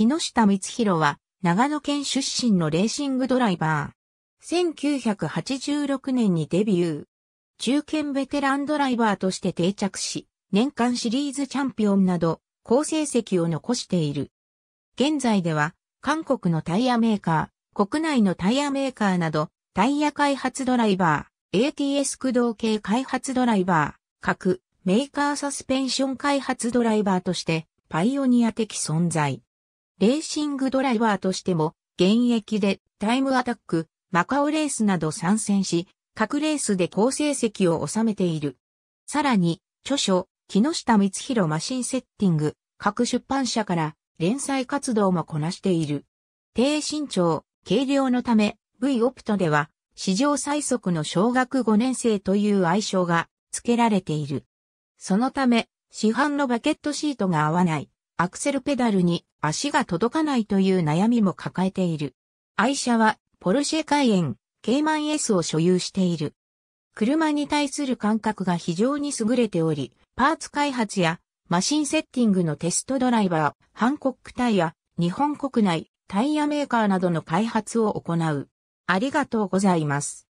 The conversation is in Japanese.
木下光弘は、長野県出身のレーシングドライバー。1986年にデビュー。中堅ベテランドライバーとして定着し、年間シリーズチャンピオンなど、好成績を残している。現在では、韓国のタイヤメーカー、国内のタイヤメーカーなど、タイヤ開発ドライバー、ATS 駆動系開発ドライバー、各メーカーサスペンション開発ドライバーとして、パイオニア的存在。レーシングドライバーとしても、現役でタイムアタック、マカオレースなど参戦し、各レースで好成績を収めている。さらに、著書、木下光弘マシンセッティング、各出版社から連載活動もこなしている。低身長、軽量のため、V オプトでは、史上最速の小学5年生という愛称が付けられている。そのため、市販のバケットシートが合わない。アクセルペダルに足が届かないという悩みも抱えている。愛車はポルシェカイエン、ケイマン S を所有している。車に対する感覚が非常に優れており、パーツ開発やマシンセッティングのテストドライバー、ハンコックタイヤ、日本国内、タイヤメーカーなどの開発を行う。ありがとうございます。